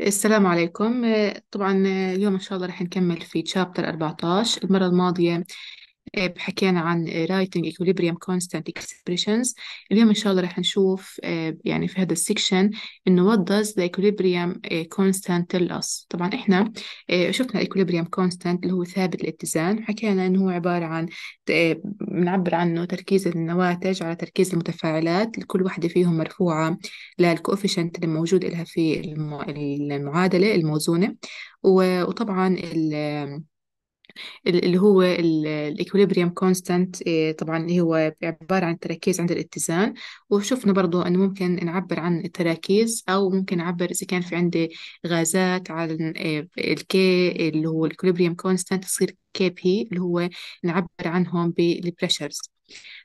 السلام عليكم آه، طبعا آه، اليوم إن شاء الله رح نكمل في تشابتر 14 المرة الماضية إيه، حكينا عن Writing Equilibrium Constant Expressions اليوم إن شاء الله رح نشوف إيه، يعني في هذا السكشن إنه what does the Equilibrium إيه، Constant tell us طبعا إحنا شفنا Equilibrium Constant اللي هو ثابت الاتزان حكينا إنه هو عبارة عن بنعبر عنه تركيز النواتج على تركيز المتفاعلات لكل واحدة فيهم مرفوعة للكوفيشنت اللي موجود لها في المعادلة الموزونة وطبعا اللي هو الإكوليبريم إيه، كونستانت طبعا اللي هو عبارة عن التراكيز عند الاتزان وشفنا برضو أنه ممكن نعبر عن التراكيز أو ممكن نعبر إذا كان في عندي غازات عن إيه، الكي اللي هو الإكوليبريم كونستانت تصير كي بي اللي هو نعبر عنهم بالبريشرز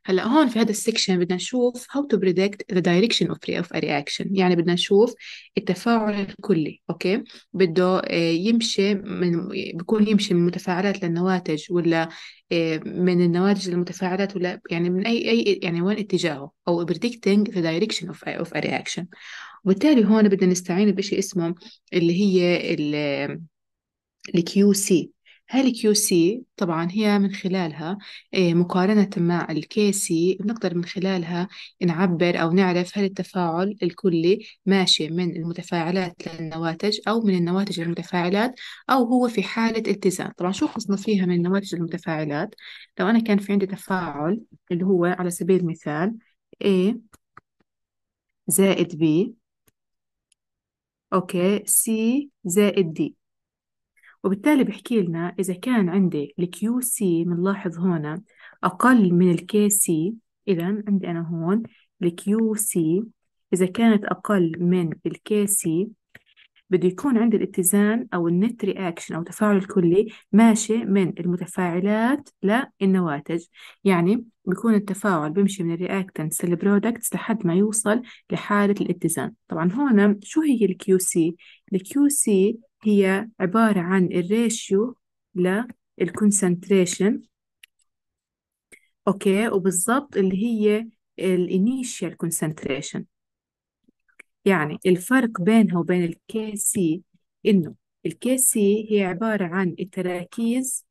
هلا هون في هذا السكشن بدنا نشوف how to predict the direction of a reaction يعني بدنا نشوف التفاعل الكلي اوكي بده آه، يمشي من بكون يمشي من متفاعلات للنواتج ولا آه، من النواتج للمتفاعلات ولا يعني من اي اي يعني وين اتجاهه او predicting the direction of a, of a reaction وبالتالي هون بدنا نستعين بشيء اسمه اللي هي الكيو سي هالكيو سي طبعا هي من خلالها إيه، مقارنة مع الكي سي بنقدر من خلالها نعبر أو نعرف هل التفاعل الكلي ماشي من المتفاعلات للنواتج أو من النواتج للمتفاعلات أو هو في حالة التزام طبعا شو قصنا فيها من النواتج للمتفاعلات لو أنا كان في عندي تفاعل اللي هو على سبيل المثال A زائد B أوكي C زائد D وبالتالي بحكي لنا إذا كان عندي الكيو سي بنلاحظ هون أقل من الكي سي إذا عندي أنا هون الكيو سي إذا كانت أقل من الكي سي بده يكون عند الاتزان أو النت رياكشن أو التفاعل الكلي ماشي من المتفاعلات للنواتج يعني بيكون التفاعل بيمشي من الرياكتنس للبرودكتس لحد ما يوصل لحالة الاتزان طبعا هون شو هي الكيو سي الكيو سي هي عبارة عن الريشيو للكونسنتريشن أوكي وبالضبط اللي هي الانيشال كونسنتريشن يعني الفرق بينها وبين الكي سي إنه الكي سي هي عبارة عن التراكيز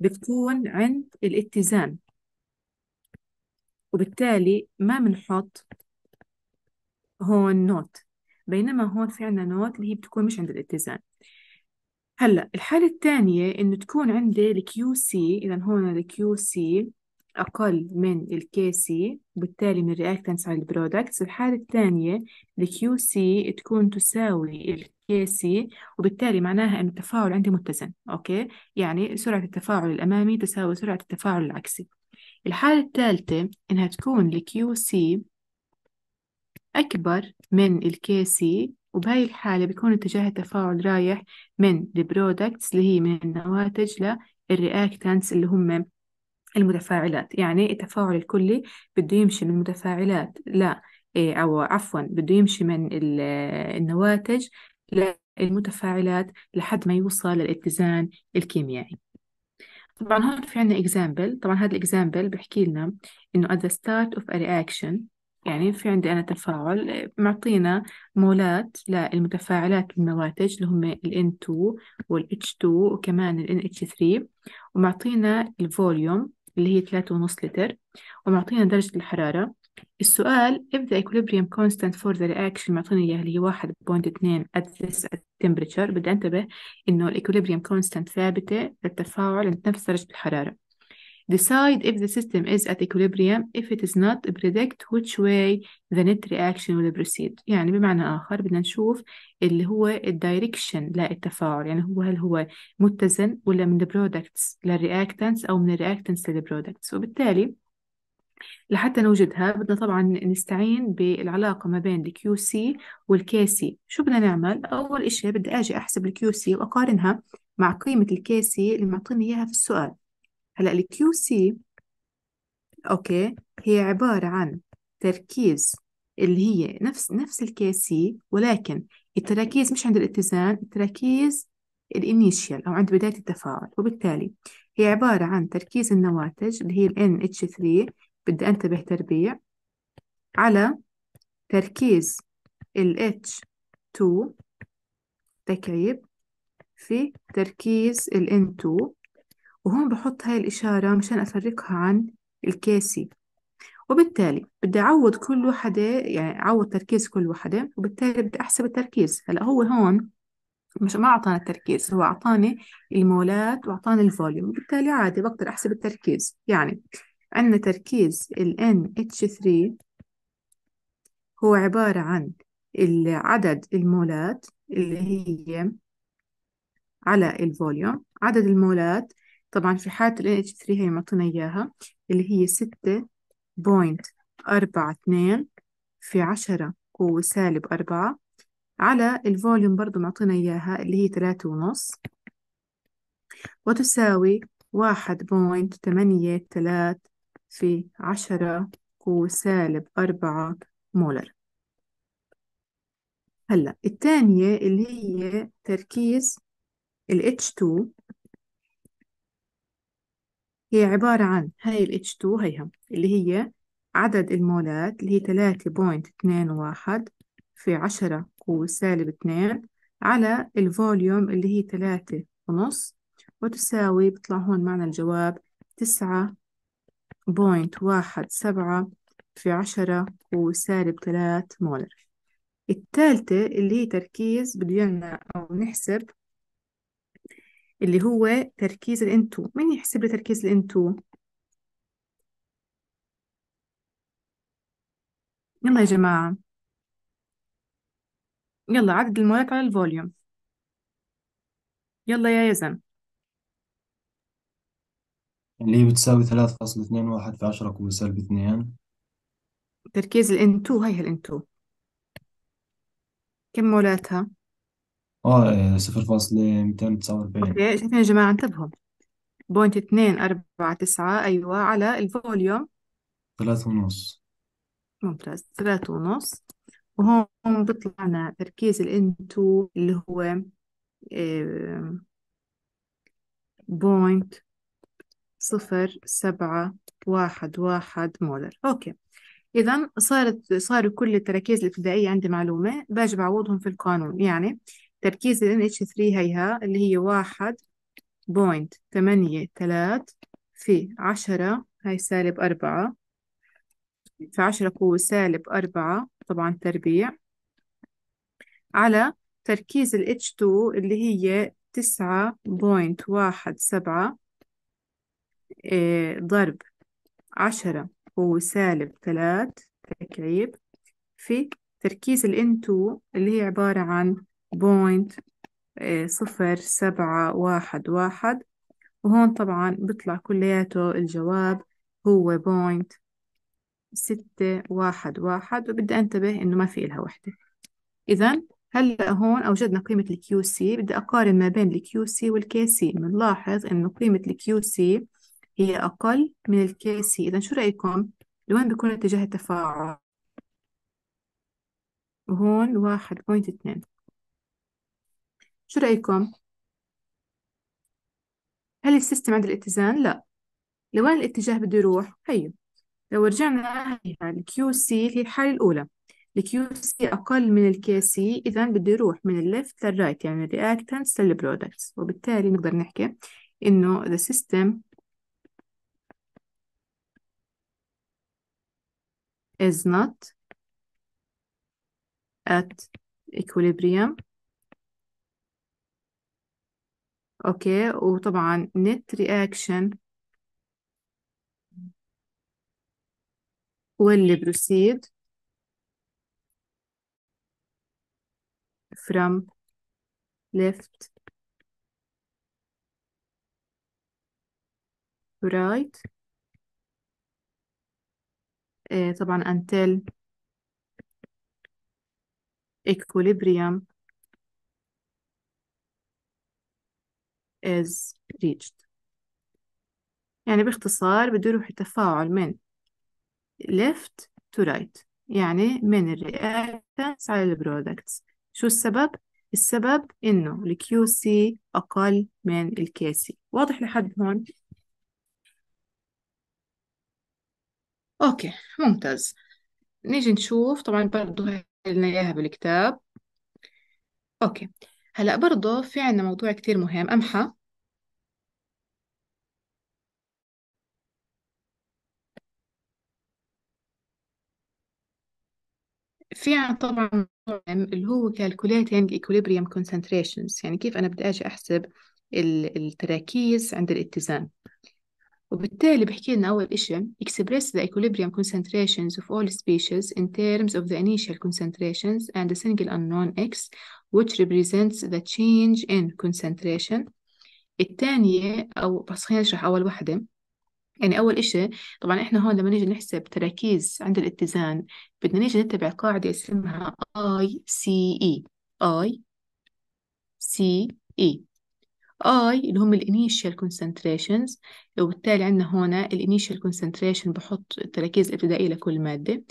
بتكون عند الاتزان وبالتالي ما بنحط هون نوت بينما هون في عنا نوت اللي هي بتكون مش عند الاتزان هلا الحالة الثانية إنه تكون عندي الكيو سي إذا هون الكيو سي أقل من الكي سي وبالتالي من الرياكتنس على البرودكتس الحالة الثانية الكيو سي تكون تساوي الكي سي وبالتالي معناها إنه التفاعل عندي متزن أوكي يعني سرعة التفاعل الأمامي تساوي سرعة التفاعل العكسي الحالة الثالثة إنها تكون الكيو سي أكبر من الكيسي وبهاي الحالة بيكون اتجاه التفاعل رايح من البرودكتس اللي هي من النواتج للرياكتانس اللي هم المتفاعلات يعني التفاعل الكلي بده يمشي من المتفاعلات لا أو عفوا بده يمشي من النواتج للمتفاعلات لحد ما يوصل للاتزان الكيميائي طبعا هون في عندنا example طبعا هذا الاكزامبل بحكي لنا انه at the start of a reaction يعني في عندي أنا تفاعل معطينا مولات للمتفاعلات النواتج اللي هم ال N2 وال H2 وكمان ال NH3 ومعطينا الفوليوم اللي هي ثلاثة ونص لتر ومعطينا درجة الحرارة السؤال if the equilibrium constant for the reaction معطيني اياها اللي هي واحد بوينت اتنين at this temperature بدي أنتبه إنه الإكوليبريم constant ثابتة للتفاعل عند نفس درجة الحرارة Decide if the system is at equilibrium if it is not predict which way the net reaction will proceed يعني بمعنى آخر بدنا نشوف اللي هو الدايركشن للتفاعل يعني هو هل هو متزن ولا من للـ reactants أو من للـ products وبالتالي لحتى نوجدها بدنا طبعا نستعين بالعلاقة ما بين الكيو سي والكي سي شو بدنا نعمل أول إشي بدي أجي أحسب الكيو سي وأقارنها مع قيمة الكي سي اللي معطيني إياها في السؤال هلا الكيو سي اوكي هي عبارة عن تركيز اللي هي نفس نفس الكي سي ولكن التركيز مش عند الاتزان التركيز الانيشيال او عند بداية التفاعل وبالتالي هي عبارة عن تركيز النواتج اللي هي ال NH3 بدي انتبه تربيع على تركيز ال H2 تكعيب في تركيز ال N2 وهون بحط هاي الإشارة مشان أفرقها عن الكاسي وبالتالي بدي أعوض كل وحدة يعني أعوض تركيز كل وحدة وبالتالي بدي أحسب التركيز هلأ هو هون مش ما أعطانا التركيز هو أعطاني المولات وأعطاني الفوليوم وبالتالي عادي بقدر أحسب التركيز يعني عندنا تركيز ال NH3 هو عبارة عن عدد المولات اللي هي على الفوليوم عدد المولات طبعا في حالة ال NH3 هي معطينا إياها اللي هي ستة بوينت أربعة في عشرة قوة سالب أربعة على الفوليوم برضو معطينا إياها اللي هي ثلاثة ونص وتساوي واحد بوينت تمانية في عشرة قوة سالب أربعة مولر هلا الثانية اللي هي تركيز ال H2 هي عبارة عن هاي ال H2 هيها اللي هي عدد المولات اللي هي تلاتة بوينت اتنين واحد في عشرة قوة سالب اتنين على الفوليوم اللي هي تلاتة ونص وتساوي بطلع هون معنا الجواب تسعة بوينت واحد سبعة في عشرة قوة سالب تلات مولر الثالثة اللي هي تركيز بده أو نحسب اللي هو تركيز الانتو مين يحسب لي تركيز الانتو يلا يا جماعة يلا عدد المولات على الفوليوم يلا يا يزن اللي هي بتساوي 3.21 في 10 كوب سالب 2 تركيز الان 2 هي الان 2 كم مولاتها اه صفر فاصل وأربعين اوكي شايفين يا جماعة انتبهوا بوينت اتنين أربعة تسعة أيوة على الفوليوم ثلاثة ونص ممتاز ثلاثة ونص وهون بيطلع لنا تركيز ال N2 اللي هو بوينت صفر سبعة واحد واحد مولر أوكي إذا صارت صاروا كل التراكيز الابتدائية عندي معلومة باجي بعوضهم في القانون يعني تركيز ال NH3 هيها اللي هي واحد بوينت تمانية تلات في عشرة هاي سالب أربعة في عشرة قوة سالب أربعة طبعا تربيع على تركيز ال H2 اللي هي تسعة بوينت واحد سبعة آه، ضرب عشرة قوة سالب تلات تكعيب في تركيز ال N2 اللي هي عبارة عن بوينت إيه، صفر سبعة واحد واحد وهون طبعا بطلع كلياته الجواب هو بوينت ستة واحد واحد وبدي أنتبه إنه ما في إلها وحدة إذا هلأ هون أوجدنا قيمة الكيو سي بدي أقارن ما بين الكيو سي والكي سي بنلاحظ إنه قيمة الكيو سي هي أقل من الكي سي إذا شو رأيكم لوين بيكون اتجاه التفاعل وهون واحد بوينت اتنين شو رأيكم؟ هل السيستم عند الاتزان؟ لا لوين الاتجاه بده يروح؟ هيو لو رجعنا هيها يعني QC سي هي الحالة الأولى الكيو سي أقل من الكي سي إذا بده يروح من الليفت للرايت يعني الرياكتنس للبرودكتس وبالتالي نقدر نحكي إنه the system is not at equilibrium اوكي وطبعا نت رياكشن واللي بروسيد from left to right إيه، طبعا until equilibrium is reached يعني باختصار بده يروح التفاعل من left to right يعني من الرياكتنس على البرودكتس شو السبب؟ السبب إنه الكيو سي أقل من الكي سي واضح لحد هون؟ أوكي ممتاز نيجي نشوف طبعا برضو هي إياها بالكتاب أوكي هلا برضه في عنا موضوع كتير مهم قمحة في عنا طبعا موضوع مهم اللي هو calculating equilibrium concentrations يعني كيف أنا بدي أجي أحسب التراكيز عند الاتزان وبالتالي بحكي لنا أول إشي express the equilibrium concentrations of all species in terms of the initial concentrations and a single unknown x which represents the change in concentration الثانية أو بس خلينا نشرح أول وحدة يعني أول إشي طبعا إحنا هون لما نيجي نحسب تراكيز عند الاتزان بدنا نيجي نتبع قاعدة اسمها ICE ICE I اللي هم الانيشال concentrations وبالتالي عندنا هنا الانيشال concentration بحط التراكيز الابتدائية لكل مادة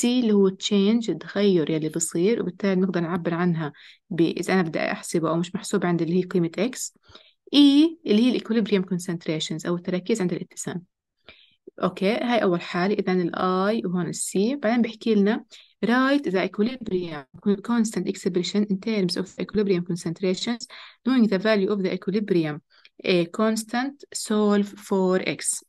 C اللي هو change التغير يلي بصير وبالتالي بنقدر نعبر عنها إذا أنا بدي أحسبه أو مش محسوب عندي اللي هي قيمة X E اللي هي الإيكوليبريم concentrations أو التراكيز عند الاتسام أوكي هاي أول حالة إذا الآي وهون السي بعدين بحكي لنا write the equilibrium constant expression in terms of equilibrium concentrations, knowing the value of the equilibrium a constant, solve for x.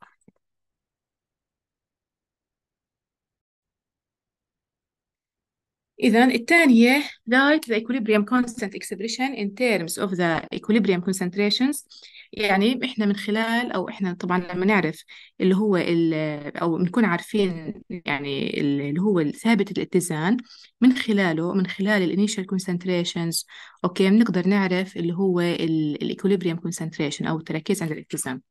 إذا الثانية like the equilibrium constant expression in terms of the equilibrium concentrations يعني إحنا من خلال أو إحنا طبعا لما نعرف اللي هو ال أو بنكون عارفين يعني اللي هو ثابت الاتزان من خلاله من خلال الانيشال concentrations أوكي بنقدر نعرف اللي هو الإيكوليبريم concentration أو التركيز عند الاتزان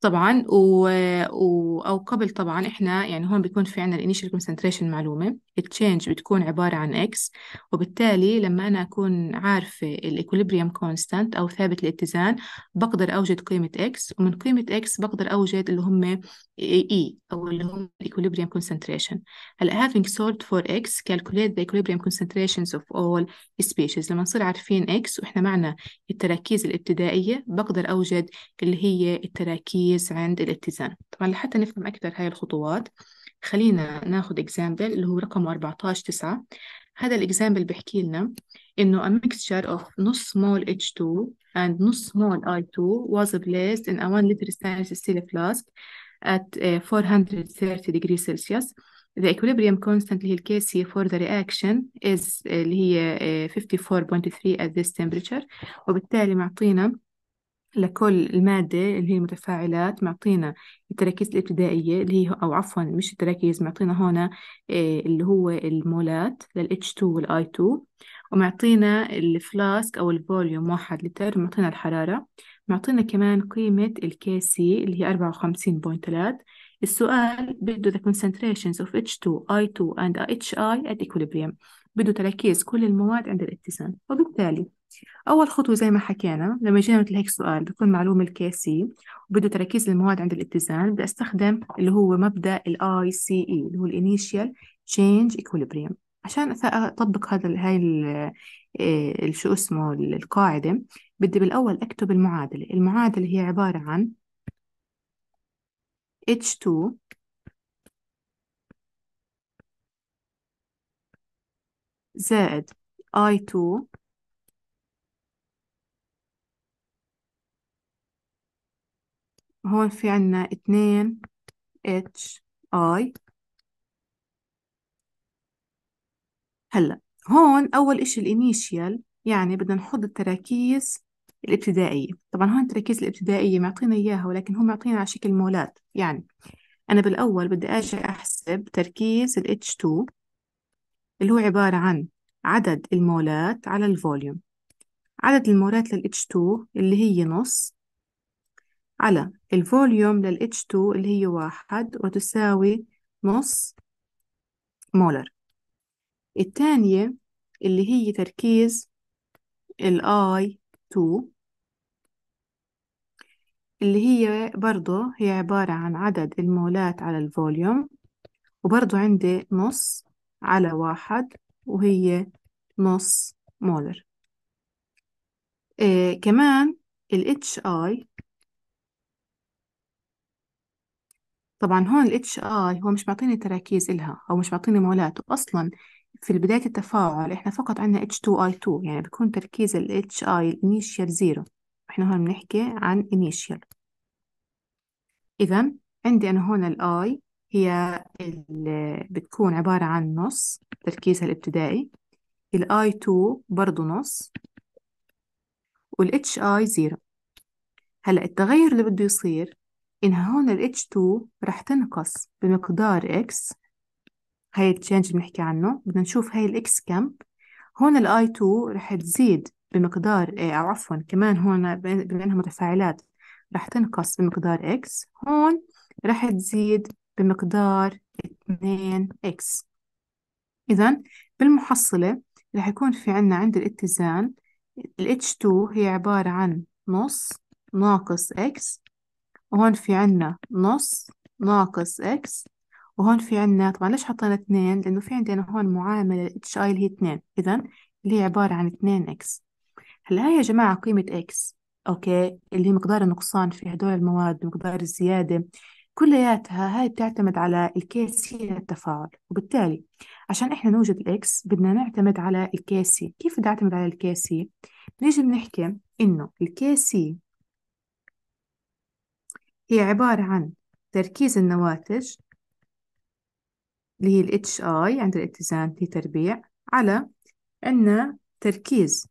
طبعا و... و... أو قبل طبعا إحنا يعني هون بيكون في عنا الانيشال كونسنتريشن معلومة التشينج بتكون عبارة عن إكس وبالتالي لما أنا أكون عارفة الإكوليبريم كونستانت أو ثابت الاتزان بقدر أوجد قيمة إكس ومن قيمة إكس بقدر أوجد اللي هم إي e أو اللي هم الإكوليبريم كونسنتريشن هلا having solved for X calculate the equilibrium concentrations of all species لما نصير عارفين اكس وإحنا معنا التراكيز الابتدائية بقدر أوجد اللي هي التراكيز التركيز عند الاتزان طبعا لحتى نفهم أكثر هاي الخطوات خلينا ناخذ اكزامبل اللي هو رقم 14 9 هذا الاكزامبل بيحكي لنا انه a mixture of نص مول H2 and نص مول I2 was placed in a 1 liter stainless steel flask at 430 uh, degrees Celsius. The equilibrium constant اللي هي الكيس هي for the reaction is uh, اللي هي 54.3 uh, at this temperature وبالتالي معطينا لكل المادة اللي هي المتفاعلات معطينا التراكيز الابتدائية اللي هي أو عفوا مش التراكيز معطينا هنا آه، اللي هو المولات لل H2 وال I2 ومعطينا الفلاسك أو الفوليوم واحد لتر معطينا الحرارة معطينا كمان قيمة ال KC اللي هي أربعة وخمسين بوينت السؤال بده the concentrations of H2, I2 and HI at equilibrium بده تراكيز كل المواد عند الاتزان وبالتالي أول خطوة زي ما حكينا لما جينا مثل هيك سؤال بكون معلومة الكاسي وبده تركيز المواد عند الاتزان بدي أستخدم اللي هو مبدأ الـ ICE اللي هو الـ Initial Change Equilibrium عشان أطبق هذا هاي آه، شو اسمه القاعدة بدي بالأول أكتب المعادلة المعادلة هي عبارة عن H2 زائد I2 هون في عنا اتنين اتش اي هلا هون أول إشي الإنيشيال يعني بدنا نحط التراكيز الابتدائية طبعا هون التراكيز الابتدائية معطينا إياها ولكن هو معطينا على شكل مولات يعني أنا بالأول بدي أجي أحسب تركيز ال H2 اللي هو عبارة عن عدد المولات على الفوليوم عدد المولات لل H2 اللي هي نص على الفوليوم لل H2 اللي هي واحد وتساوي نص مولر الثانية اللي هي تركيز ال I2 اللي هي برضه هي عبارة عن عدد المولات على الفوليوم وبرضه عندي نص على واحد وهي نص مولر إيه كمان ال I طبعا هون الاتش اي هو مش معطيني تراكيز إلها أو مش معطيني مولاته أصلا في بداية التفاعل إحنا فقط عندنا H2I2 يعني بيكون تركيز ال HI الانيشيال زيرو إحنا هون بنحكي عن initial إذا عندي أنا هون الآي هي بتكون عبارة عن نص تركيزها الابتدائي الاي 2 برضه نص والاتش اي زيرو هلا التغير اللي بده يصير إن هون ال H2 رح تنقص بمقدار X هاي التشينج بنحكي عنه بدنا نشوف هاي X كم هون ال I2 رح تزيد بمقدار A أو عفوا كمان هون بما إنها متفاعلات رح تنقص بمقدار X هون رح تزيد بمقدار 2X إذا بالمحصلة رح يكون في عنا عند الاتزان ال H2 هي عبارة عن نص ناقص X وهون في عنا نص ناقص إكس وهون في عنا طبعا ليش حطينا اتنين لأنه في عندنا هون معاملة اتش اي اللي هي اتنين إذا اللي هي عبارة عن اتنين إكس هلا هاي يا جماعة قيمة إكس أوكي اللي هي مقدار النقصان في هدول المواد مقدار الزيادة كلياتها هاي بتعتمد على الكيسية التفاعل وبالتالي عشان إحنا نوجد الإكس بدنا نعتمد على الكيسي كيف بدي أعتمد على الكيسي؟ نيجي بنحكي إنه الكيسي هي عبارة عن تركيز النواتج اللي هي الاتش HI عند الاتزان في تربيع على ان تركيز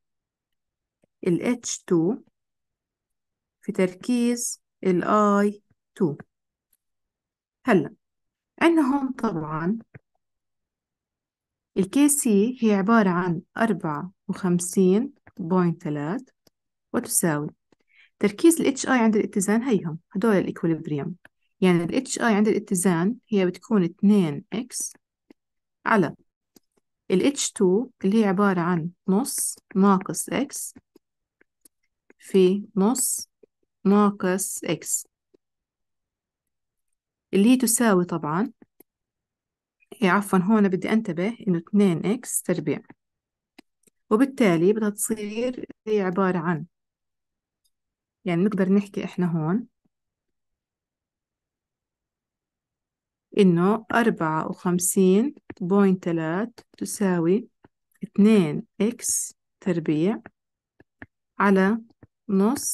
الاتش H2 في تركيز الاي I2 هلا عندنا هون طبعا الكي سي هي عبارة عن أربعة وخمسين بوينت ثلاث وتساوي تركيز الاتش اي عند الاتزان هيهم هدول الإكوليبريم يعني الاتش اي عند الاتزان هي بتكون 2 اكس على الاتش 2 اللي هي عبارة عن نص ناقص اكس في نص ناقص اكس اللي هي تساوي طبعا إيه، عفوا هون بدي انتبه انه 2 اكس تربيع وبالتالي بدها تصير هي عبارة عن يعني نقدر نحكي إحنا هون إنه أربعة وخمسين بوينت تلات تساوي اتنين إكس تربيع على نص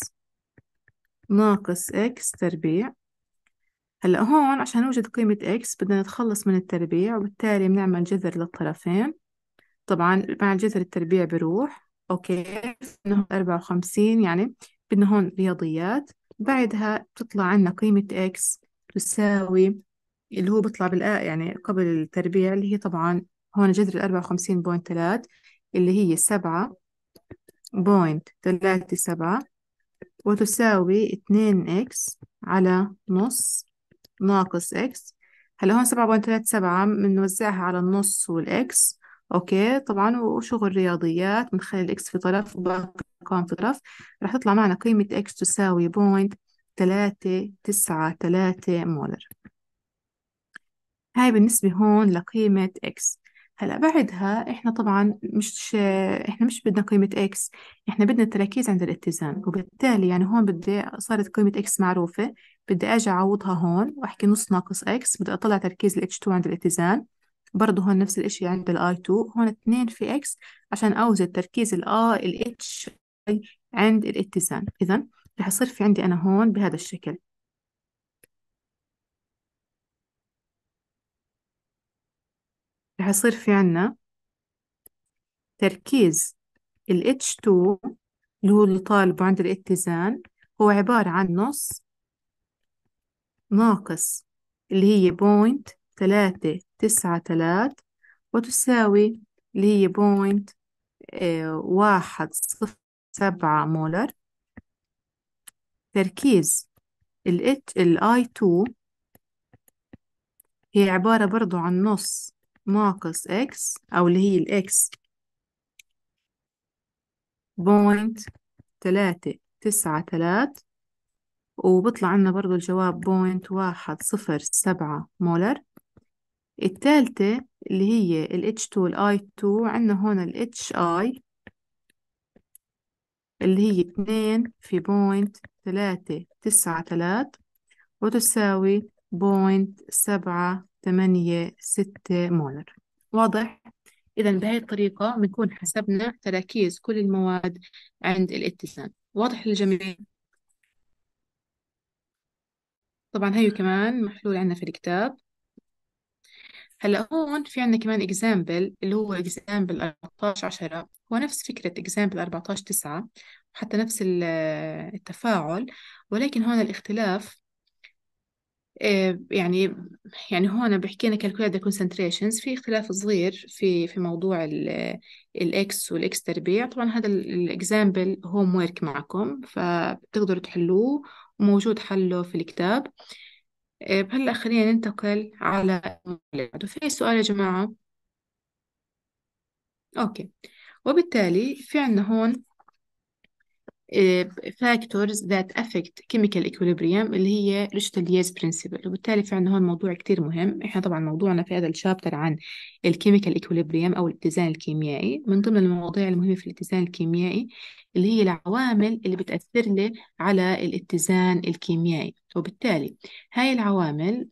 ناقص إكس تربيع هلأ هون عشان نوجد قيمة إكس بدنا نتخلص من التربيع وبالتالي بنعمل جذر للطرفين طبعا مع الجذر التربيع بروح أوكي أربعة وخمسين يعني بدنا هون رياضيات بعدها بتطلع عنا قيمة X تساوي اللي هو بيطلع بالآ يعني قبل التربيع اللي هي طبعا هون جذر الأربعة وخمسين بوينت ثلاث اللي هي سبعة بوينت ثلاثة سبعة وتساوي اتنين إكس على نص ناقص إكس هلا هون سبعة بوينت ثلاثة سبعة بنوزعها على النص والإكس أوكي طبعا وشغل رياضيات بنخلي الإكس في طرف وباركون في طرف راح تطلع معنا قيمة إكس تساوي بوينت تلاتة تسعة تلاتة مولر هاي بالنسبة هون لقيمة إكس هلا بعدها احنا طبعا مش احنا مش بدنا قيمة اكس احنا بدنا التركيز عند الاتزان وبالتالي يعني هون بدي صارت قيمة اكس معروفة بدي اجي اعوضها هون واحكي نص ناقص اكس بدي اطلع تركيز الاتش 2 عند الاتزان برضه هون نفس الاشي عند الـ i 2 هون 2 في اكس عشان اوزن تركيز الـ الـ الاتش عند الاتزان اذا رح يصير في عندي انا هون بهذا الشكل رح يصير في عنا تركيز الـ H2 اللي هو اللي طالبه عند الاتزان هو عبارة عن نص ناقص اللي هي بوينت ثلاثة تسعة ثلاث وتساوي اللي هي بوينت آه، واحد صفر سبعة مولر تركيز ال H ال I2 هي عبارة برضو عن نص ناقص X أو اللي هي ال X بوينت تلاتة تسعة تلات وبطلع عنا برضو الجواب بوينت واحد صفر سبعة مولر الثالثة اللي هي ال H2 وال I2 عندنا هون ال HI اللي هي اتنين في بوينت ثلاثة تسعة ثلاث وتساوي بوينت سبعة تمانية ستة مولر واضح؟ إذا بهي الطريقة بنكون حسبنا تراكيز كل المواد عند الاتزان واضح للجميع؟ طبعا هيو كمان محلول عندنا في الكتاب هلا هون في عندنا كمان اكزامبل اللي هو اكزامبل 14 10 هو نفس فكرة اكزامبل 14 9 حتى نفس آه، التفاعل ولكن هون الاختلاف آه، يعني يعني هون بحكي لنا كالكوليت كونسنتريشنز في اختلاف صغير في في موضوع الاكس آه، والاكس تربيع طبعا هذا الاكزامبل هوم ورك معكم فبتقدروا تحلوه وموجود حله في الكتاب آه، هلا خلينا ننتقل على الموضوع في سؤال يا جماعة أوكي وبالتالي في عندنا هون فاكتورز ذات افكت كيميكال equilibrium اللي هي ريشتليز برنسبل وبالتالي في عندنا هون موضوع كتير مهم احنا طبعا موضوعنا في هذا الشابتر عن الكيميكال equilibrium او الاتزان الكيميائي من ضمن المواضيع المهمة في الاتزان الكيميائي اللي هي العوامل اللي بتأثر لي على الاتزان الكيميائي وبالتالي هاي العوامل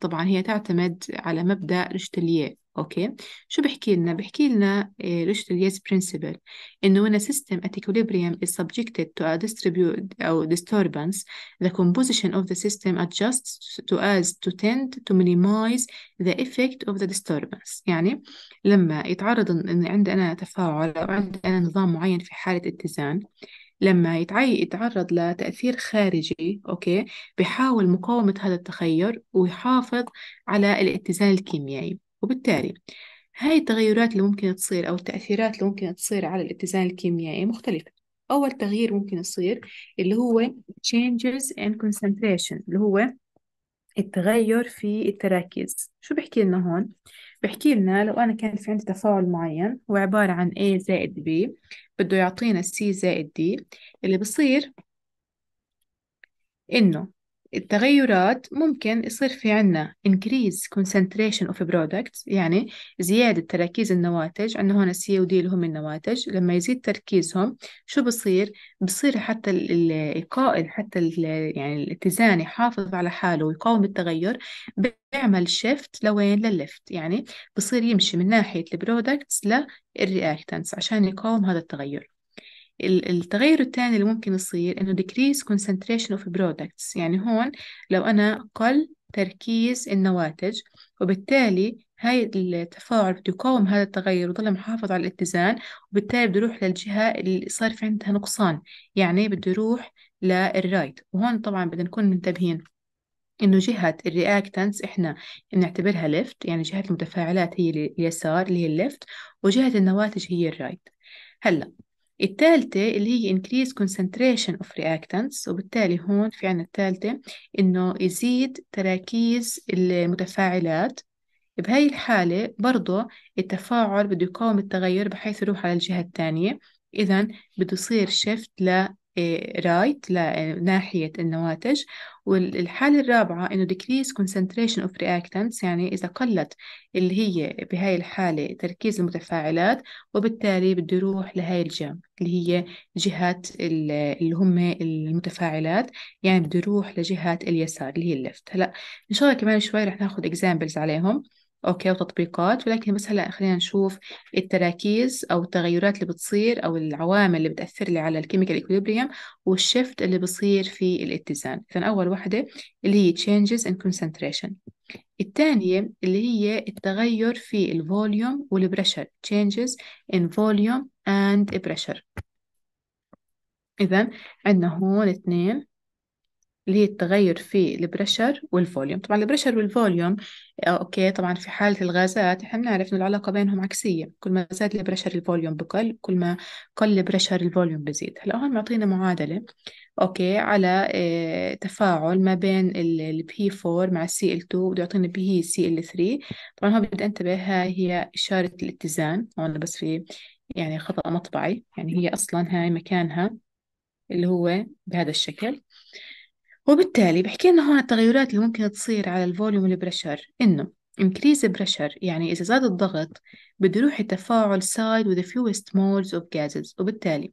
طبعا هي تعتمد على مبدأ ريشتليه اوكي شو بحكي لنا بحكي لنا ريشتليز برنسبل انه when a system at equilibrium is subjected to a distribute او disturbance the composition of the system adjusts to as to tend to minimize the effect of the disturbance يعني لما يتعرض ان عندي انا تفاعل او عندي انا نظام معين في حالة اتزان لما يتعرض لتأثير خارجي أوكي بحاول مقاومة هذا التغير ويحافظ على الاتزان الكيميائي وبالتالي هاي التغيرات اللي ممكن تصير أو التأثيرات اللي ممكن تصير على الاتزان الكيميائي مختلفة أول تغيير ممكن يصير اللي هو changes in concentration اللي هو التغير في التراكيز شو بحكي لنا هون؟ بحكي لنا لو أنا كان في عندي تفاعل معين هو عبارة عن A زائد B بده يعطينا C زائد D اللي بصير إنه التغيرات ممكن يصير في عنا increase concentration of products يعني زيادة تركيز النواتج عندنا هون السي ودي اللي هم النواتج لما يزيد تركيزهم شو بصير بصير حتى القائد حتى يعني الاتزان يحافظ على حاله ويقاوم التغير بيعمل شيفت لوين للليفت يعني بصير يمشي من ناحية البرودكتس للرياكتنس عشان يقاوم هذا التغير التغير الثاني اللي ممكن يصير إنه decrease concentration of products يعني هون لو أنا قل تركيز النواتج وبالتالي هاي التفاعل بده يقاوم هذا التغير وظل محافظ على الاتزان وبالتالي بده يروح للجهة اللي صار في عندها نقصان يعني بده يروح للرايت وهون طبعا بدنا نكون منتبهين إنه جهة الرياكتنس إحنا بنعتبرها ليفت يعني جهة المتفاعلات هي اليسار اللي هي الليفت وجهة النواتج هي الرايت هلأ الثالثة اللي هي increase concentration of reactants وبالتالي هون في عنا الثالثة إنه يزيد تراكيز المتفاعلات بهاي الحالة برضو التفاعل بده يقاوم التغير بحيث يروح على الجهة الثانية إذا بده يصير ل إيه، رايت لناحية إيه، النواتج والحالة الرابعة إنه decrease concentration of reactants يعني إذا قلت اللي هي بهاي الحالة تركيز المتفاعلات وبالتالي بده يروح لهاي الجهة اللي هي جهة اللي هم المتفاعلات يعني بده يروح لجهة اليسار اللي هي اللفت هلا إن شاء الله كمان شوي رح ناخذ examples عليهم أوكي وتطبيقات ولكن بس هلأ خلينا نشوف التراكيز أو التغيرات اللي بتصير أو العوامل اللي بتأثر لي على الكيميكال ايكوليبريم والشفت اللي بصير في الاتزان إذا أول وحده اللي هي changes in concentration الثانية اللي هي التغير في الفوليوم والبريشر changes in volume and pressure إذا عندنا هون اثنين اللي هي التغير في البريشر والفوليوم طبعا البريشر والفوليوم آه، اوكي طبعا في حالة الغازات احنا بنعرف ان العلاقة بينهم عكسية كل ما زاد البريشر الفوليوم بقل كل ما قل البريشر الفوليوم بزيد هلا هون معطينا معادلة اوكي على آه، تفاعل ما بين ال P4 مع سي ال 2 بده يعطينا به سي ال 3 طبعا هون بدي انتبه هاي هي إشارة الاتزان هون بس في يعني خطأ مطبعي يعني هي أصلا هاي مكانها اللي هو بهذا الشكل وبالتالي بحكي لنا هون التغيرات اللي ممكن تصير على الفوليوم والبريشر إنه increase pressure يعني إذا زاد الضغط بده يروح التفاعل side with the fewest moles of gases وبالتالي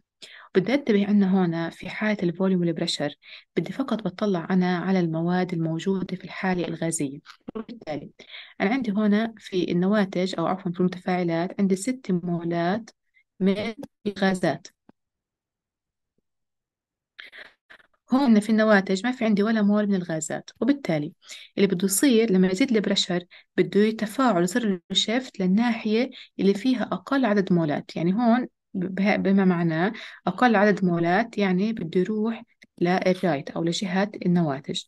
بدي أنتبه عندنا هون في حالة الفوليوم والبريشر بدي فقط بطلع أنا على المواد الموجودة في الحالة الغازية وبالتالي أنا عندي هون في النواتج أو عفوا في المتفاعلات عندي ست مولات من الغازات هون في النواتج ما في عندي ولا مول من الغازات وبالتالي اللي بده يصير لما يزيد البريشر بده يتفاعل يصير الشيفت للناحية اللي فيها أقل عدد مولات يعني هون بما معناه أقل عدد مولات يعني بده يروح للرايت أو لجهة النواتج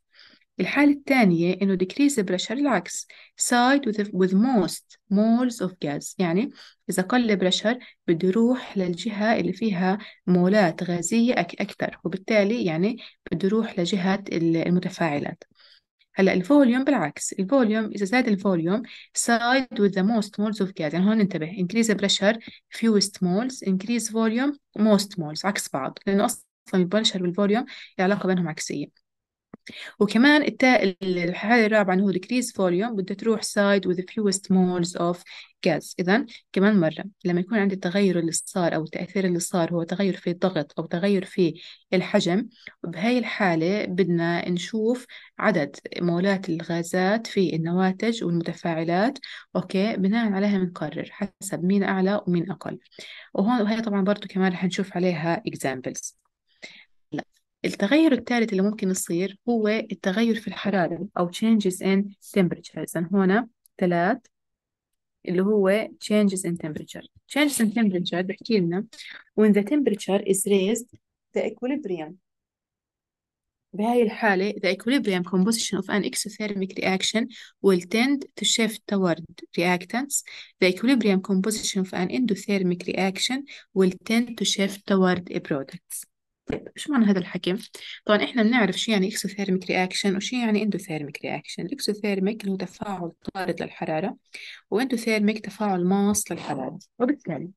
الحالة الثانية إنه decrease the pressure العكس side with, with most moles of gas يعني إذا قل pressure بده يروح للجهة اللي فيها مولات غازية أكثر وبالتالي يعني بده يروح لجهة المتفاعلات هلا الفوليوم بالعكس الفوليوم اذا زاد الفوليوم side with the most moles of gas يعني هون انتبه increase the pressure fewest moles increase volume most moles عكس بعض لانه اصلا البرشر والفوليوم العلاقه بينهم عكسيه وكمان التاء الحالة الرابعة اللي هو decrease volume بدها تروح side with the fewest moles of gas إذا كمان مرة لما يكون عندي التغير اللي صار أو التأثير اللي صار هو تغير في الضغط أو تغير في الحجم بهاي الحالة بدنا نشوف عدد مولات الغازات في النواتج والمتفاعلات أوكي بناء عليها بنقرر حسب مين أعلى ومين أقل وهون وهي طبعا برضو كمان رح نشوف عليها examples التغير الثالث اللي ممكن يصير هو التغير في الحرارة أو changes in temperature إذن هنا ثلاث اللي هو changes in temperature changes in temperature بحكي لنا when the temperature is raised the equilibrium بهاي الحالة the equilibrium composition of an exothermic reaction will tend to shift toward reactants the equilibrium composition of an endothermic reaction will tend to shift toward a product طيب شو معنى هذا الحكي؟ طبعا احنا بنعرف شو يعني اكسوثيرميك رياكشن وشو يعني اندوثيرميك رياكشن، الاكسوثيرميك اللي هو تفاعل طارد للحرارة واندوثيرميك تفاعل ماص للحرارة، وبالتالي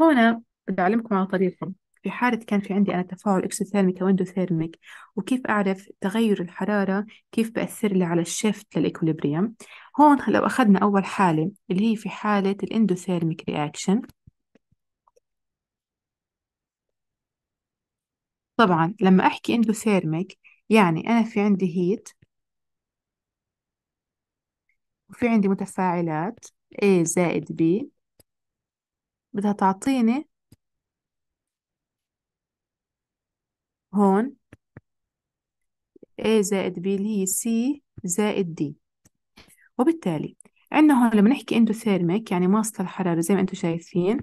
هنا بدي أعلمكم على طريقة في حالة كان في عندي أنا تفاعل إكسوثيرميك أو إندوثيرميك وكيف أعرف تغير الحرارة كيف بأثر لي على الشيفت للإكوليبريم هون لو أخذنا أول حالة اللي هي في حالة الإندوثيرميك رياكشن طبعا لما أحكي اندوثيرميك يعني أنا في عندي هيت وفي عندي متفاعلات A زائد B بدها تعطيني هون A زائد B اللي هي C زائد D وبالتالي عندنا هون لما نحكي اندوثيرميك يعني ماسطة الحرارة زي ما انتم شايفين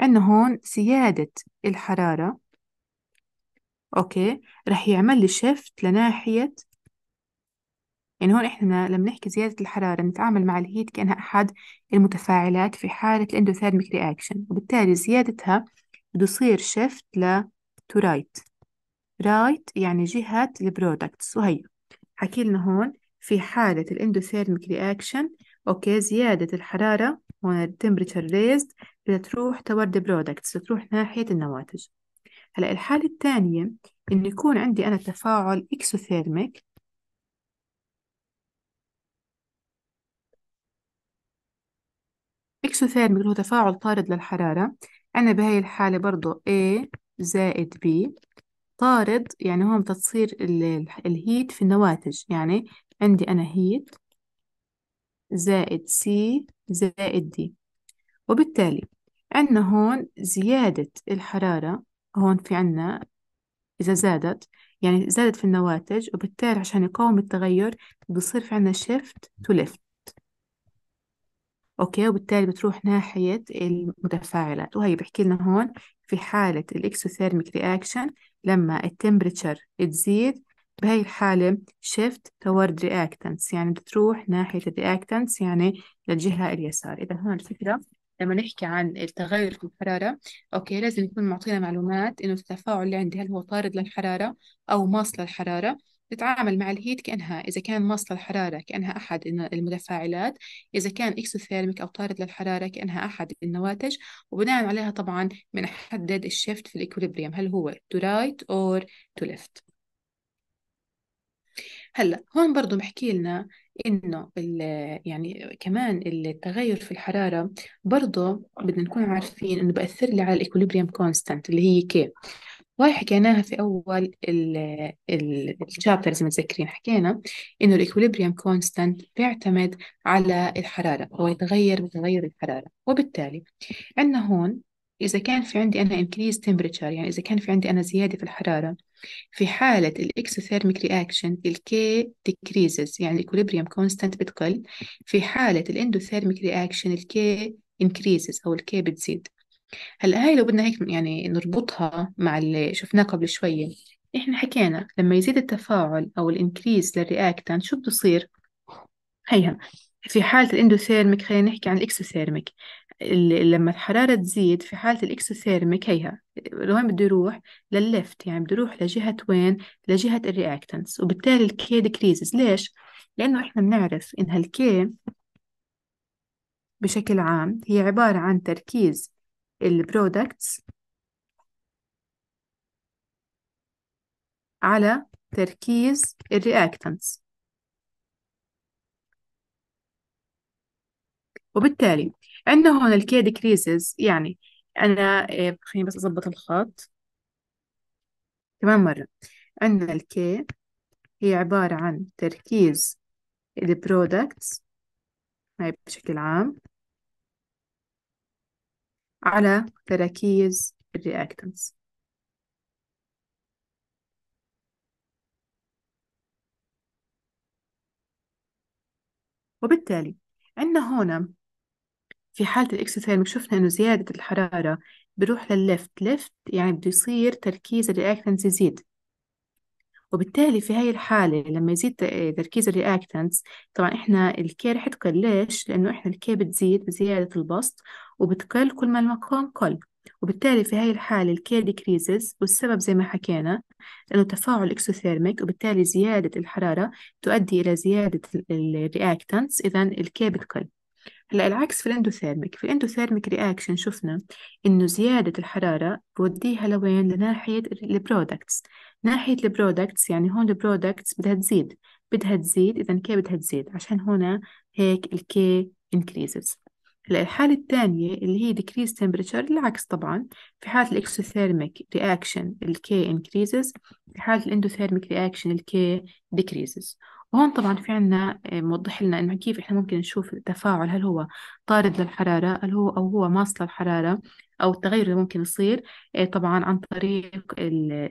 عندنا هون سيادة الحرارة أوكي رح يعمل لي شيفت لناحية يعني هون إحنا لما نحكي زيادة الحرارة نتعامل مع الهيت كأنها أحد المتفاعلات في حالة الإندوثيرميك رياكشن وبالتالي زيادتها بده يصير شيفت ل تو رايت رايت يعني جهة البرودكتس وهي حكي لنا هون في حالة الإندوثيرميك رياكشن أوكي زيادة الحرارة هون temperature raised بدها تروح toward برودكتس products ناحية النواتج هلا الحالة الثانية إنه يكون عندي أنا تفاعل إكسوثيرميك إكسوثيرميك اللي هو تفاعل طارد للحرارة أنا بهاي الحالة برضو A زائد B طارد يعني هون بتصير الهيت في النواتج يعني عندي أنا هيت زائد C زائد D وبالتالي عندنا هون زيادة الحرارة هون في عنا إذا زادت يعني زادت في النواتج وبالتالي عشان يقاوم التغير بصير في عنا shift to left أوكي وبالتالي بتروح ناحية المتفاعلات وهي بحكي لنا هون في حالة الإكسوثيرميك رياكشن لما التمبريتشر تزيد بهي الحالة shift toward reactants يعني بتروح ناحية الرياكتنس يعني للجهة اليسار إذا هون الفكرة لما نحكي عن التغير في الحرارة أوكي لازم يكون معطينا معلومات إنه التفاعل اللي عندي هل هو طارد للحرارة أو ماص للحرارة تتعامل مع الهيت كأنها إذا كان ماص للحرارة كأنها أحد المتفاعلات إذا كان إكسوثيرميك أو طارد للحرارة كأنها أحد النواتج وبناء عليها طبعا بنحدد الشفت في الإكوليبريم هل هو تو رايت اور تو ليفت هلا هون برضو بحكي لنا انه يعني كمان التغير في الحراره برضو بدنا نكون عارفين انه بأثر لي على الايكوليبريم كونستانت اللي هي كي وهي حكيناها في اول الشابتر زي ما تذكرين حكينا انه الايكوليبريم كونستانت بيعتمد على الحراره هو يتغير بتغير الحراره وبالتالي عندنا هون اذا كان في عندي انا انكريز تمبريتشر يعني اذا كان في عندي انا زياده في الحراره في حالة الإكسوثيرميك رياكشن الكي decreases يعني الإكوليبريم كونستانت بتقل في حالة الإندوثيرميك رياكشن الكي increases أو الكي بتزيد هلا هاي لو بدنا هيك يعني نربطها مع اللي شفناه قبل شوية إحنا حكينا لما يزيد التفاعل أو الإنكريز للرياكتان شو بتصير؟ هيها في حالة الإندوثيرميك خلينا نحكي عن الإكسوثيرميك لما الحرارة تزيد في حالة الإكسوثيرميك هيها لوين بده يروح للليفت يعني بده يروح لجهة وين لجهة الرياكتنس وبالتالي الكي ديكريزز ليش؟ لأنه إحنا بنعرف إن هالكي بشكل عام هي عبارة عن تركيز البرودكتس على تركيز الرياكتنس وبالتالي عندنا هون الكي ديكريزز يعني أنا إيه، خليني بس أظبط الخط كمان مرة عندنا الكي هي عبارة عن تركيز البرودكتس هاي بشكل عام على تراكيز الرياكتنس وبالتالي عندنا هون في حالة الإكسوثيرميك شفنا إنه زيادة الحرارة بروح للليفت ليفت يعني بده يصير تركيز الرياكتنس يزيد وبالتالي في هاي الحالة لما يزيد آه، تركيز الرياكتنس طبعا إحنا الكي رح تقل ليش؟ لأنه إحنا الكي بتزيد بزيادة البسط وبتقل كل ما المقام قل وبالتالي في هاي الحالة الكي ديكريزز والسبب زي ما حكينا لأنه تفاعل إكسوثيرميك وبالتالي زيادة الحرارة تؤدي إلى زيادة الرياكتنس إذا الكي بتقل هلا العكس في الاندوثيرميك في الاندوثيرميك رياكشن شفنا انه زيادة الحرارة بوديها لوين لناحية البرودكتس ناحية البرودكتس يعني هون البرودكتس بدها تزيد بدها تزيد اذا كي بدها تزيد عشان هنا هيك الكي increases هلا الحالة الثانية اللي هي decrease temperature العكس طبعا في حالة الاكسوثيرميك رياكشن الكي increases في حالة الاندوثيرميك رياكشن الكي decreases وهون طبعا في عنا آه، موضح لنا إنه كيف إحنا ممكن نشوف التفاعل هل هو طارد للحرارة هل هو أو هو ماص للحرارة أو التغير اللي ممكن يصير آه، طبعا عن طريق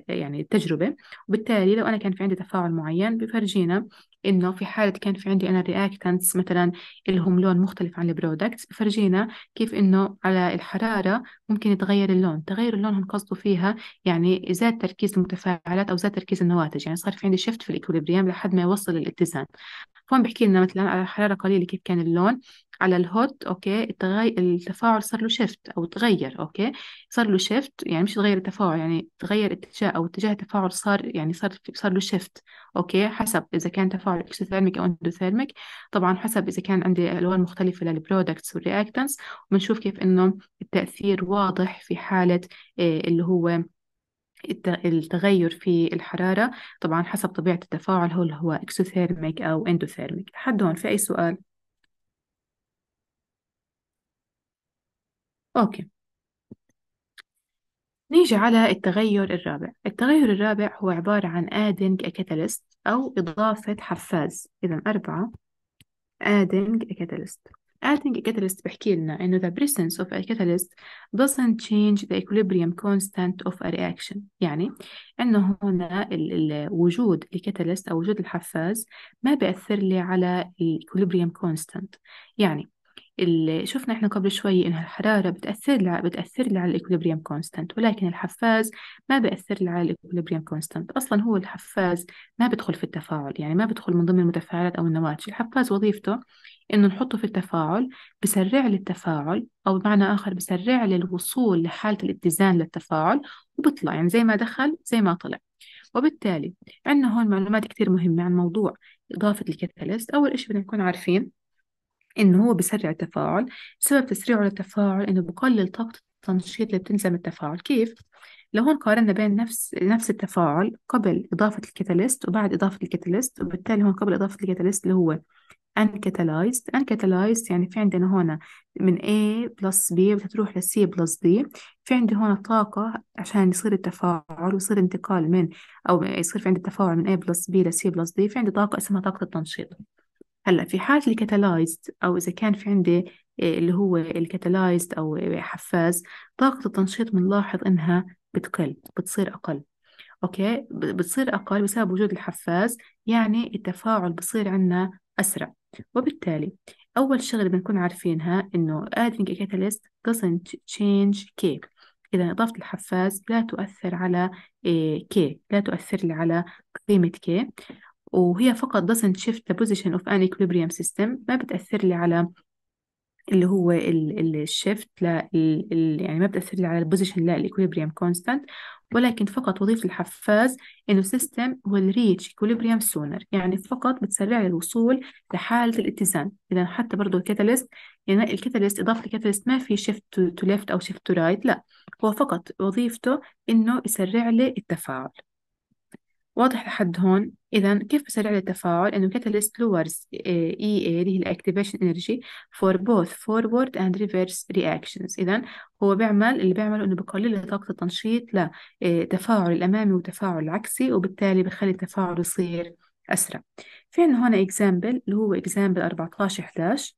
يعني التجربة وبالتالي لو أنا كان في عندي تفاعل معين بفرجينا إنه في حالة كان في عندي أنا رياكتنس مثلا اللي هم لون مختلف عن البرودكت بفرجينا كيف إنه على الحرارة ممكن يتغير اللون تغير اللون هم قصدوا فيها يعني زاد تركيز المتفاعلات أو زاد تركيز النواتج يعني صار في عندي شفت في الإكوليبريم لحد ما يوصل للاتزان هون بحكي لنا مثلا على حرارة قليلة كيف كان اللون على الهوت اوكي التغي... التفاعل صار له شيفت او تغير اوكي صار له شيفت يعني مش تغير التفاعل يعني تغير اتجاه او اتجاه التفاعل صار يعني صار صار له شيفت اوكي حسب اذا كان تفاعل اكسوثيرميك او اندوثيرميك طبعا حسب اذا كان عندي الوان مختلفه للبرودكتس والرياكتنس وبنشوف كيف انه التاثير واضح في حاله آه، اللي هو التغير في الحرارة طبعا حسب طبيعة التفاعل هو اللي هو اكسوثيرميك أو اندوثيرميك لحد هون في أي سؤال؟ أوكي نيجي على التغير الرابع التغير الرابع هو عبارة عن adding a catalyst أو إضافة حفاز إذا أربعة adding a catalyst adding a catalyst بحكي لنا إنه the presence of a catalyst doesn't change the equilibrium constant of a reaction يعني إنه هنا وجود الكاتاليست أو وجود الحفاز ما بيأثر لي على equilibrium constant يعني اللي شفنا احنا قبل شوي انها الحرارة بتأثر لها بتأثر لها على الاكوليبريم كونستانت ولكن الحفاز ما بيأثر لها على الاكوليبريم كونستانت اصلا هو الحفاز ما بدخل في التفاعل يعني ما بدخل من ضمن المتفاعلات او النواتج الحفاز وظيفته انه نحطه في التفاعل بسرع لي التفاعل او بمعنى اخر بسرع لي الوصول لحالة الاتزان للتفاعل وبطلع يعني زي ما دخل زي ما طلع وبالتالي عندنا هون معلومات كثير مهمة عن موضوع إضافة الكاتاليست أول شيء بدنا نكون عارفين إنه هو بيسرع التفاعل سبب تسريعه للتفاعل إنه بقلل طاقة التنشيط اللي بتلزم التفاعل كيف؟ لو هون قارنا بين نفس نفس التفاعل قبل إضافة الكتاليست وبعد إضافة الكتاليست وبالتالي هون قبل إضافة الكتاليست اللي هو uncatalyzed uncatalyzed يعني في عندنا هون من A بلس B بتروح ل C بلس D في عندي هون طاقة عشان يصير التفاعل ويصير انتقال من أو يصير في عندي التفاعل من A بلس B ل C بلس D في عندي طاقة اسمها طاقة التنشيط هلا في حالة الكتالايزد أو إذا كان في عندي آه، اللي هو الكتالايزد أو حفاز طاقة التنشيط بنلاحظ إنها بتقل بتصير أقل أوكي بتصير أقل بسبب وجود الحفاز يعني التفاعل بصير عندنا أسرع وبالتالي أول شغلة بنكون عارفينها إنه adding a catalyst doesn't change K إذا إضافة الحفاز لا تؤثر على آه، K لا تؤثر على قيمة K وهي فقط doesn't shift the position of an equilibrium system ما بتأثر لي على اللي هو الشيفت يعني ما بتأثر لي على البوزيشن لا الإكوليبريم كونستانت ولكن فقط وظيفة الحفاز إنه system will reach equilibrium sooner يعني فقط بتسرع لي الوصول لحالة الاتزان إذا حتى برضو الكاتاليست يعني الكاتاليست إضافة الكاتاليست ما في shift to left أو shift to right لا هو فقط وظيفته إنه يسرع لي التفاعل واضح لحد هون إذا كيف بسرع التفاعل إنه لورز اي EA اللي هي الاكتيفيشن انرجي فور بوث فورورد اند ريفرس رياكشنز إذا هو بيعمل اللي بيعمله إنه بقلل طاقة التنشيط لتفاعل آه، الأمامي وتفاعل العكسي وبالتالي بخلي التفاعل يصير أسرع في عندنا هون اكزامبل اللي هو اكزامبل 14 11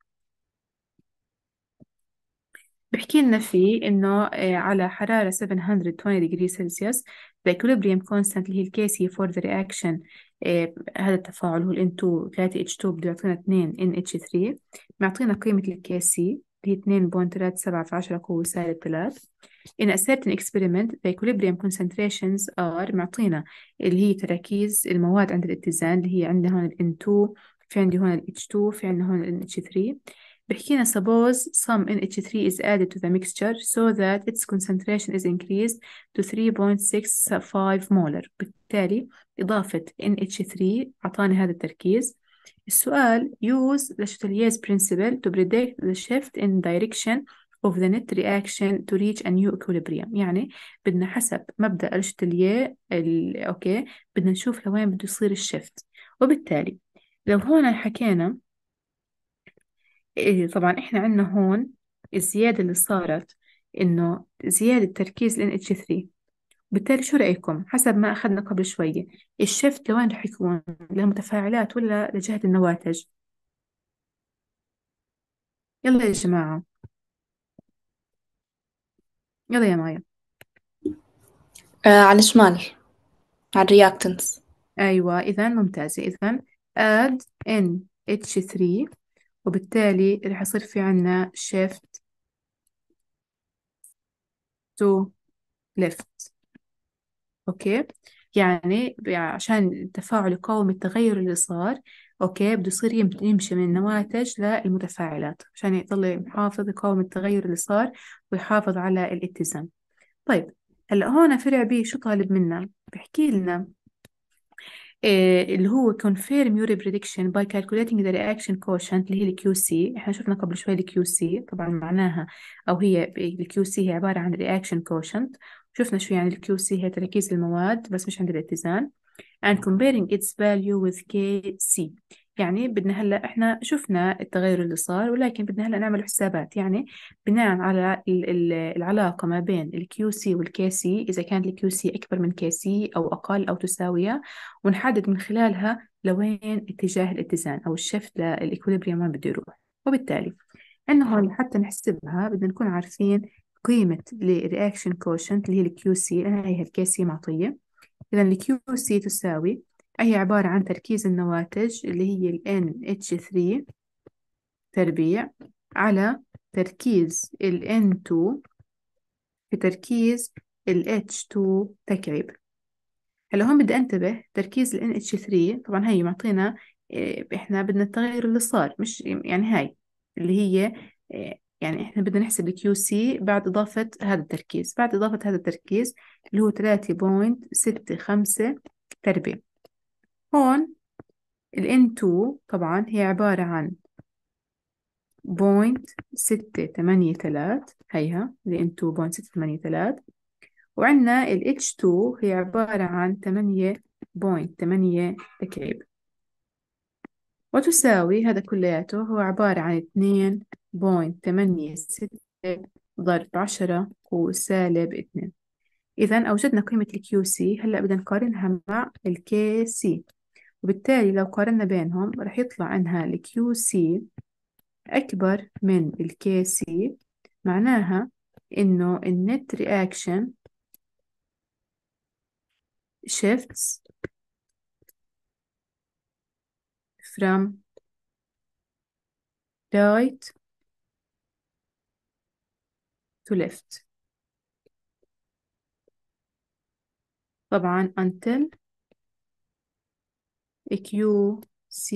بحكي لنا فيه إنه آه، على حرارة 720 degree سلسيوس the equilibrium constant اللي هي الكيسية for the reaction آه، هذا التفاعل هو ال N2 3H2 بده يعطينا 2 NH3 معطينا قيمة الكيسي اللي هي 2.37 في 10 قوة سالب 3 In a certain experiment the equilibrium concentrations are معطينا اللي هي تراكيز المواد عند الاتزان اللي هي عندنا هون ال N2 في عندي هون ال H2 في عندنا هون ال NH3 بحكينا suppose some NH3 is added to the mixture so that its concentration is increased to 3.65 molar بالتالي إضافة NH3 أعطاني هذا التركيز السؤال use the Chatelier's principle to predict the shift in direction of the net reaction to reach a new equilibrium يعني بدنا حسب مبدأ الشتلية أوكي بدنا نشوف لوين بده يصير الشفت وبالتالي لو هون حكينا إيه طبعا إحنا عندنا هون الزيادة اللي صارت إنه زيادة تركيز ال NH3 بالتالي شو رأيكم حسب ما أخذنا قبل شوية الشفت لوين رح يكون للمتفاعلات ولا لجهة النواتج يلا يا جماعة يلا يا مايا آه على الشمال على الرياكتنس أيوة إذا ممتازة إذا add NH3 وبالتالي رح يصير في عنا shift to left أوكي يعني عشان التفاعل يقاوم التغير اللي صار أوكي بده يصير يمشي من النواتج للمتفاعلات عشان يضل محافظ يقاوم التغير اللي صار ويحافظ على الاتزان طيب هلا هون فرع بي شو طالب منا بحكي لنا آه، اللي هو confirm your prediction by calculating the reaction quotient اللي هي الكيو سي احنا شفنا قبل شوي الكيو سي طبعا معناها او هي الكيو سي هي عبارة عن reaction quotient شفنا شو يعني الكيو سي هي تركيز المواد بس مش عند الاتزان and comparing its value with KC يعني بدنا هلا احنا شفنا التغير اللي صار ولكن بدنا هلا نعمل حسابات يعني بناء على العلاقه ما بين الكيو سي والكي سي اذا كان الكيو سي اكبر من كي سي او اقل او تساويه ونحدد من خلالها لوين اتجاه الاتزان او الشفت للاكوليبريم ما بده يروح وبالتالي عندنا هون حتى نحسبها بدنا نكون عارفين قيمة الرياكشن كوشنت اللي هي الكيو سي هي الكي سي معطية إذا الكيو سي تساوي هي عبارة عن تركيز النواتج اللي هي ال NH3 تربيع على تركيز ال N2 في تركيز ال H2 تكعيب هلا هون بدي انتبه تركيز ال NH3 طبعا هي معطينا إيه، احنا بدنا التغير اللي صار مش يعني هاي اللي هي إيه، يعني احنا بدنا نحسب الكيو سي بعد اضافة هذا التركيز بعد اضافة هذا التركيز اللي هو 3.65 تربيع هون ال N2 طبعا هي عبارة عن بوينت ستة تمانية تلات هيها ال N2 بوينت ستة تمانية تلات وعندنا ال H2 هي عبارة عن تمانية بوينت تمانية تكعيب وتساوي هذا كلياته هو عبارة عن اتنين بوينت تمانية ستة ضرب عشرة وسالب اتنين إذا أوجدنا قيمة الـ QC هلأ بدنا نقارنها مع الـ KC وبالتالي لو قارنا بينهم رح يطلع إنها ال QC أكبر من ال KC معناها إنه Net Reaction shifts from right to left طبعا until q c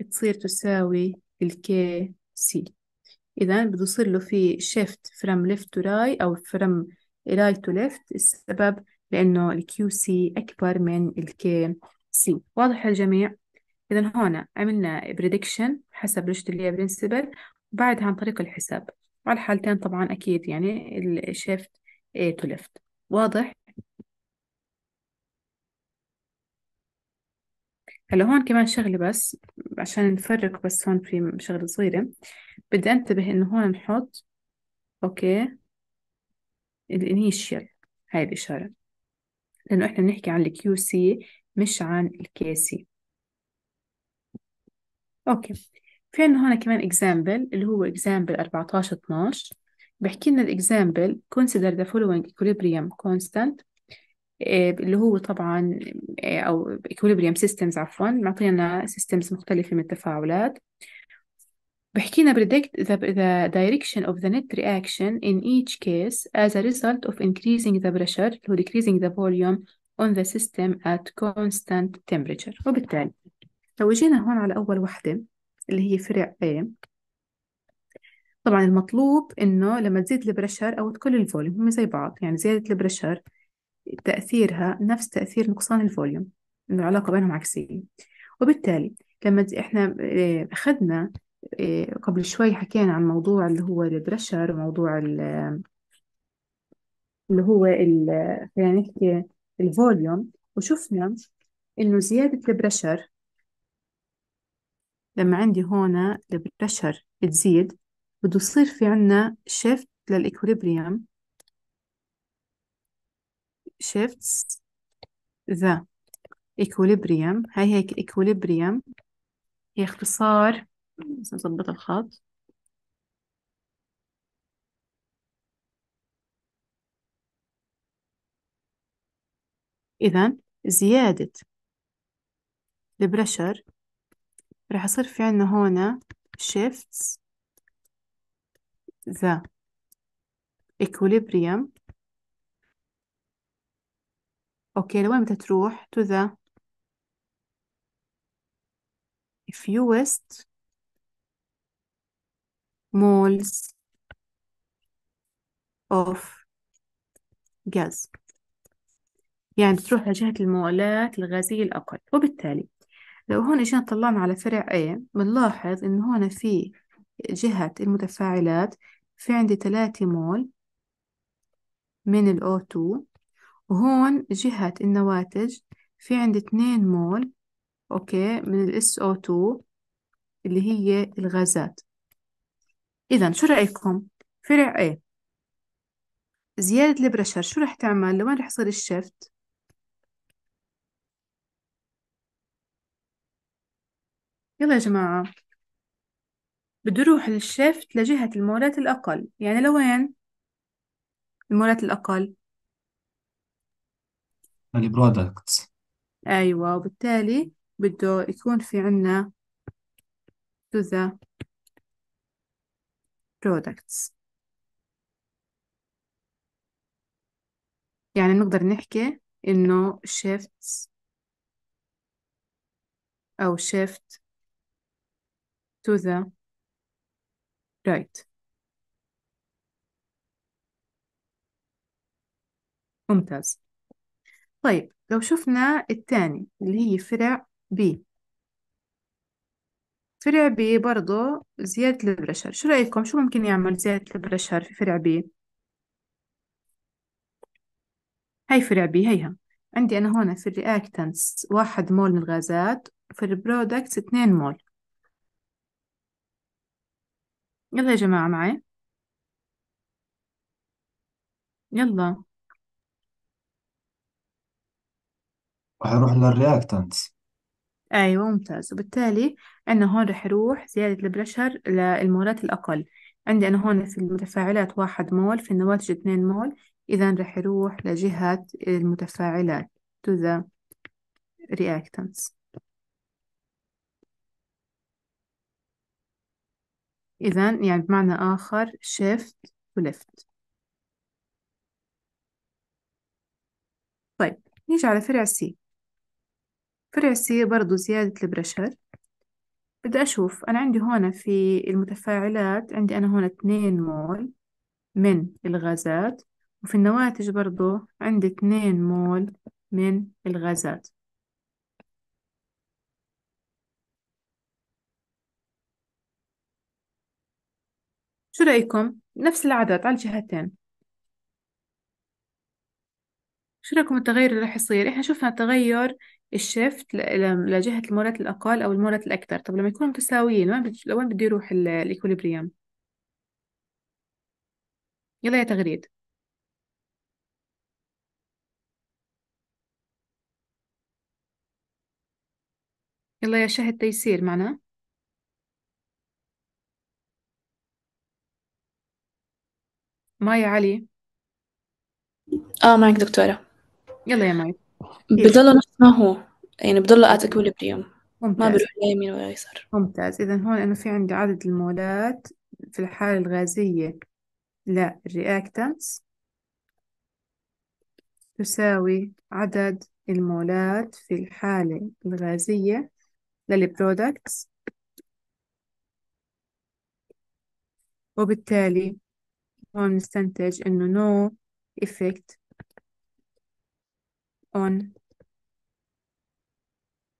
بتصير تساوي k c إذا بده يصير له في شيفت from left to right أو from right to left السبب لأنه q c أكبر من k c واضح للجميع؟ إذا هون عملنا prediction حسب رشد اللي برنسبل وبعدها عن طريق الحساب وعلى الحالتين طبعا أكيد يعني الشيفت to left واضح؟ هلا هون كمان شغلة بس عشان نفرق بس هون في شغلة صغيرة بدي أنتبه إنه هون نحط أوكي الإنيشيال هاي الإشارة لأنه إحنا بنحكي عن الكيو سي مش عن الكي سي أوكي في عندنا هون كمان إكزامبل اللي هو إكزامبل 14 12 بحكي لنا الإكزامبل consider the following equilibrium constant اللي هو طبعا أو equilibrium systems عفوا معطينا systems مختلفة من التفاعلات بحكينا predict the, the direction of the net reaction in each case as a result of increasing the pressure اللي هو decreasing the volume on the system at constant temperature وبالتالي لو جينا هون على أول وحدة اللي هي فرع A طبعا المطلوب إنه لما تزيد البريشر أو تقل الفوليوم هم زي بعض يعني زيادة البريشر تأثيرها نفس تأثير نقصان الفوليوم إنه العلاقة بينهم عكسية وبالتالي لما إحنا آه، أخذنا آه، قبل شوي حكينا عن موضوع اللي هو البرشر وموضوع آه، اللي هو خلينا يعني نحكي إيه، الفوليوم وشفنا إنه زيادة البرشر لما عندي هون البرشر تزيد بده يصير في عنا شيفت للإكوليبريم shifts the equilibrium هاي هيك equilibrium هي اختصار بس نظبط الخط إذا زيادة البرشر رح يصير في عنا هون shifts the equilibrium اوكي لوين بدها تروح to the fewest moles of gas يعني بتروح لجهة المولات الغازية الأقل وبالتالي لو هون إجينا طلعنا على فرع A بنلاحظ إنه هون في جهة المتفاعلات في عندي 3 مول من الـ O2 وهون جهة النواتج في عندي 2 مول أوكي من ال SO2 اللي هي الغازات إذا شو رأيكم فرع A زيادة البرشر شو رح تعمل لوين رح يصير الشفت يلا يا جماعة بده يروح الشفت لجهة المولات الأقل يعني لوين المولات الأقل البرودكتس يعني أيوة وبالتالي بده يكون في عنا to the products يعني نقدر نحكي إنه shifts أو shift to the right ممتاز طيب لو شفنا الثاني اللي هي فرع بي فرع بي برضه زيادة البرشر شو رأيكم شو ممكن يعمل زيادة البرشر في فرع بي هاي فرع بي هيها عندي أنا هون في الرياكتنس واحد مول من الغازات في البرودكتس اثنين مول يلا يا جماعة معي يلا وحيروح أروح أيوة ممتاز وبالتالي عندنا هون رح يروح زيادة البريشر للمولات الأقل عندي أنا هون في المتفاعلات واحد مول في النواتج اثنين مول إذا رح يروح لجهة المتفاعلات to the reactants إذا يعني بمعنى آخر shift و left طيب نيجي على فرع C فرع سي برضو زيادة البرشر بدي أشوف أنا عندي هون في المتفاعلات عندي أنا هون اتنين مول من الغازات وفي النواتج برضو عندي اتنين مول من الغازات شو رأيكم؟ نفس العدد على الجهتين شو رأيكم التغير اللي راح يصير؟ إحنا شفنا تغير الشيفت لجهة المولات الأقل أو المولات الأكثر طب لما يكونوا متساويين وين بت- بده يروح الإيكوليبريم يلا يا تغريد يلا يا شاهد تيسير معنا مايا علي اه معك دكتورة يلا يا ماي بضل نفس ما هو يعني بضل ات equilibrium ما ممتاز بروح لا يمين ولا يسار ممتاز إذا هون أنا في عندي عدد المولات في الحالة الغازية للرياكتانس تساوي عدد المولات في الحالة الغازية للبرودكتس وبالتالي هون نستنتج إنه no effect on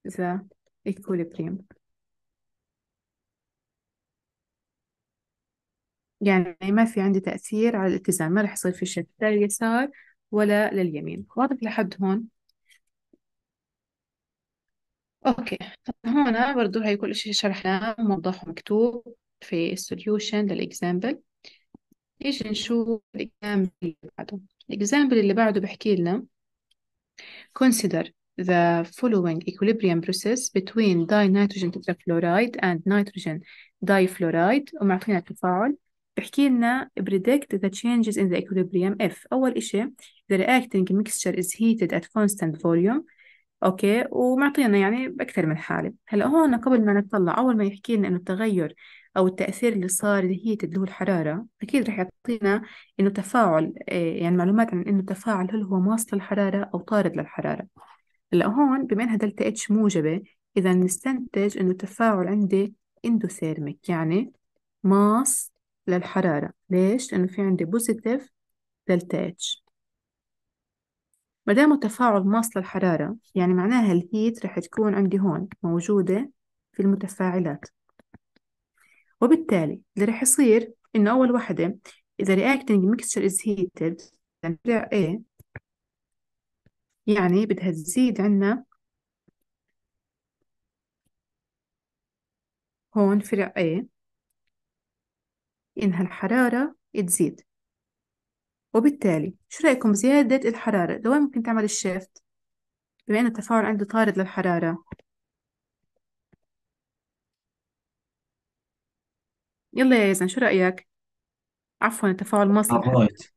the equilibrium يعني ما في عندي تأثير على الاتزان ما رح يصير في شد لا لليسار ولا لليمين واضح لحد هون اوكي هون برضو هي كل شيء شرحناه موضح ومكتوب في السوليوشن للاكزامبل نيجي نشوف الاكزامبل اللي بعده الاكزامبل اللي بعده بحكي لنا Consider the following equilibrium process between dinitrogen tetrafluoride and nitrogen difluoride ومعطينا التفاعل بحكي لنا predict the changes in the equilibrium if أول إشي the reacting mixture is heated at constant volume أوكي ومعطينا يعني بأكثر من حالة هلا هون قبل ما نطلع أول ما يحكي لنا إنه التغير أو التأثير اللي صار اللي هي تديه الحرارة أكيد رح يعطينا إنه تفاعل آه، يعني معلومات عن إنه التفاعل هل هو ماصل للحرارة أو طارد للحرارة هلا هون بما إنها دلتا اتش موجبة إذا نستنتج إنه التفاعل عندي اندوثيرميك يعني ماص للحرارة ليش؟ لأنه في عندي بوزيتيف دلتا اتش ما دام التفاعل ماص للحرارة يعني معناها الهيت رح تكون عندي هون موجودة في المتفاعلات وبالتالي اللي رح يصير إنه أول وحدة إذا reacting mixture is heated يعني A يعني بدها تزيد عنا هون فرع A إنها الحرارة تزيد وبالتالي شو رأيكم بزيادة الحرارة لوين ممكن تعمل الشيفت بما أن التفاعل عنده طارد للحرارة يلا يا يزن شو رأيك؟ عفوا ما صار عبايط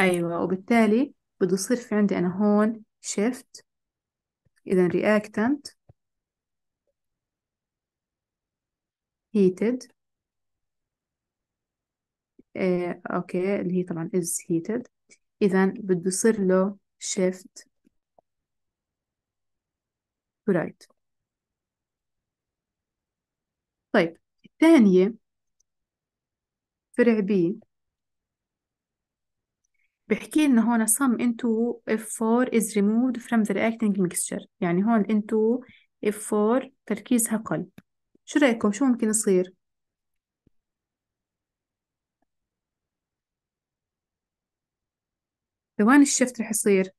أيوة وبالتالي بده يصير في عندي أنا هون شيفت إذا reactant heated إيه أوكي اللي هي طبعا is heated إذا بده يصير له shift right طيب الثانية فرع بي بحكي لنا هون sum into F4 is removed from the reacting mixture يعني هون into F4 تركيزها قل شو رأيكم شو ممكن يصير؟ وين الشفت رح يصير؟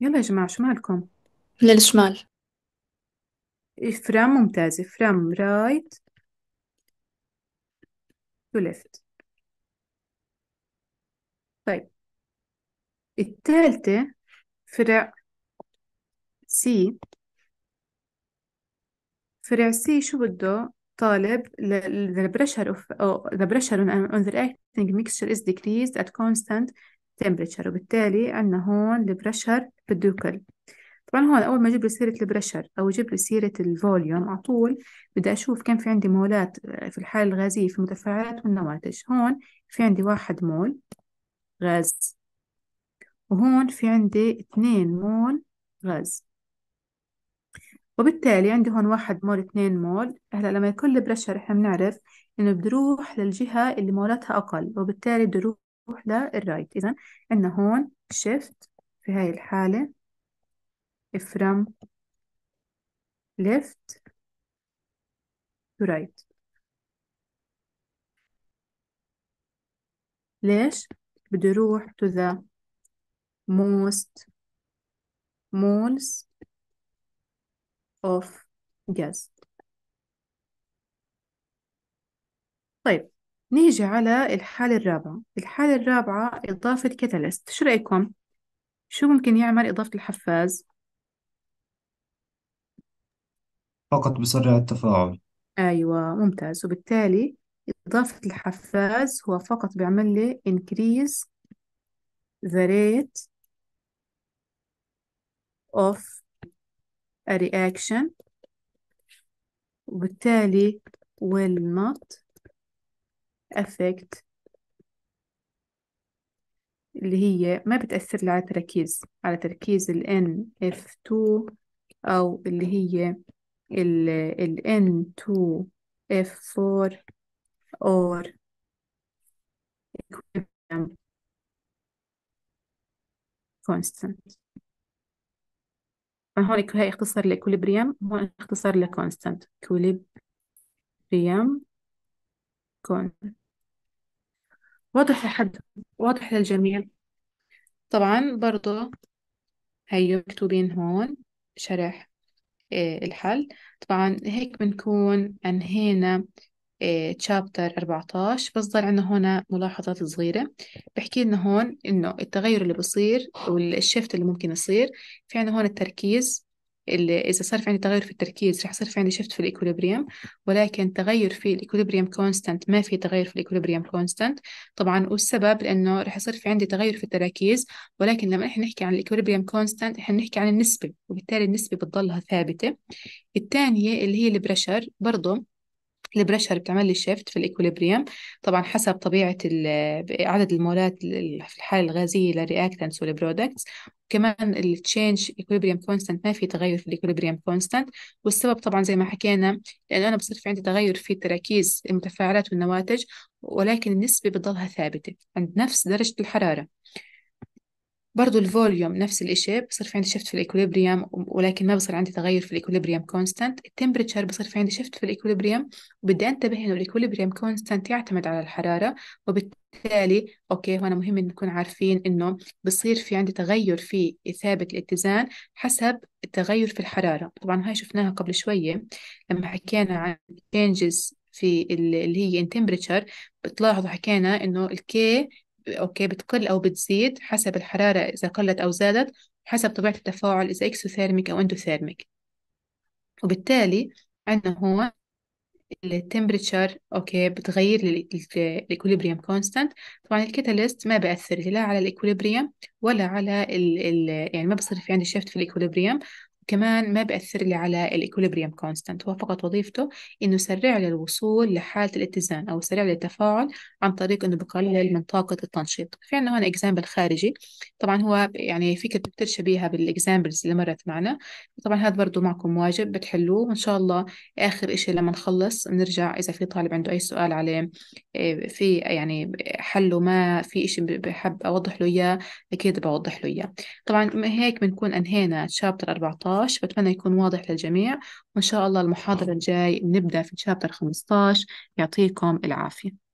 يلا يا جماعة شو مالكم؟ للشمال فرام ممتازة فرام رايت تو ليفت طيب الثالثة فرع سي فرع سي شو بده طالب the pressure of oh, the pressure on the reacting mixture is decreased at constant temperature وبالتالي عندنا هون البريشر بده يقل طبعا هون أول ما أجيب لي سيرة البريشر أو أجيب لي سيرة الفوليوم على طول بدي أشوف كم في عندي مولات في الحالة الغازية في المتفاعلات والنواتج هون في عندي واحد مول غاز وهون في عندي اثنين مول غاز وبالتالي عندي هون واحد مول اثنين مول هلا لما يكون البريشر احنا بنعرف انه بتروح للجهة اللي مولاتها اقل وبالتالي بتروح للرايت اذا عندنا هون شيفت في هاي الحالة from left to right ليش بده يروح to the most moles of gas طيب نيجي على الحالة الرابعة الحالة الرابعة إضافة كاتاليست شو رأيكم؟ شو ممكن يعمل إضافة الحفاز؟ فقط بسرع التفاعل أيوة ممتاز وبالتالي إضافة الحفاز هو فقط بيعمل لي increase the rate of a reaction وبالتالي will not affect اللي هي ما بتأثر على التركيز على تركيز ال NF2 أو اللي هي ال ال N2 F4 or equilibrium constant هون هاي اختصار لإكوليبريم هون اختصار لكونستانت إكوليبريم كون واضح لحد واضح للجميع طبعا برضو هي مكتوبين هون شرح إيه، الحل طبعا هيك بنكون انهينا تشابتر 14 بس ضل عندنا هون ملاحظات صغيرة بحكي لنا هون إنه التغير اللي بصير والشيفت اللي ممكن يصير في عندنا هون التركيز إذا صار في عندي تغير في التركيز رح يصير في عندي شفت في الايكوليبريم ولكن تغير في الايكوليبريم كونستنت ما في تغير في الايكوليبريم كونستنت طبعا والسبب لأنه رح يصير في عندي تغير في التراكيز ولكن لما إحنا نحكي عن الايكوليبريم كونستنت إحنا بنحكي عن النسبة وبالتالي النسبة بتضلها ثابتة الثانية اللي هي البريشر برضه البريشر بتعمل لي شيفت في الايكوليبريم طبعا حسب طبيعه عدد المولات في الحاله الغازيه للرياكتنس والبرودكتس كمان التشينج ايكوليبريم كونستانت ما في تغير في الايكوليبريم كونستانت والسبب طبعا زي ما حكينا لانه انا بصير في عندي تغير في تراكيز المتفاعلات والنواتج ولكن النسبه بتضلها ثابته عند نفس درجه الحراره برضو الفوليوم نفس الإشي بصير في عندي شفت في الإيكوليبريم ولكن ما بصير عندي تغير في الإيكوليبريم كونستانت التمبريتشر بصير في عندي شفت في الإيكوليبريم وبدي أنتبه إنه الإيكوليبريم كونستانت يعتمد على الحرارة وبالتالي أوكي هنا مهم إن نكون عارفين إنه بصير في عندي تغير في ثابت الاتزان حسب التغير في الحرارة طبعا هاي شفناها قبل شوية لما حكينا عن changes في اللي هي in temperature بتلاحظوا حكينا إنه الكي أوكي بتقل أو بتزيد حسب الحرارة إذا قلت أو زادت حسب طبيعة التفاعل إذا إكسوثيرميك أو إندوثيرميك وبالتالي عندنا هو التمبريتشر أوكي بتغير الإكوليبريم كونستانت طبعا الكاتاليست ما بأثر لا على الإكوليبريم ولا على الـ الـ يعني ما بصير في عندي شيفت في الإكوليبريم كمان ما بيأثر لي على الإكوليبريم كونستانت هو فقط وظيفته إنه يسرع لي الوصول لحالة الاتزان أو يسرع لي التفاعل عن طريق إنه بقلل من طاقة التنشيط في عندنا هون إكزامبل خارجي طبعا هو يعني فكرة كتير شبيهة بالإكزامبلز اللي مرت معنا طبعا هذا برضو معكم واجب بتحلوه وإن شاء الله آخر إشي لما نخلص نرجع إذا في طالب عنده أي سؤال عليه آه، في يعني حله ما في إشي بحب أوضح له إياه أكيد بوضح له إياه طبعا هيك بنكون أنهينا شابتر 14 15 بتمنى يكون واضح للجميع وإن شاء الله المحاضرة الجاي نبدأ في شابتر 15 يعطيكم العافية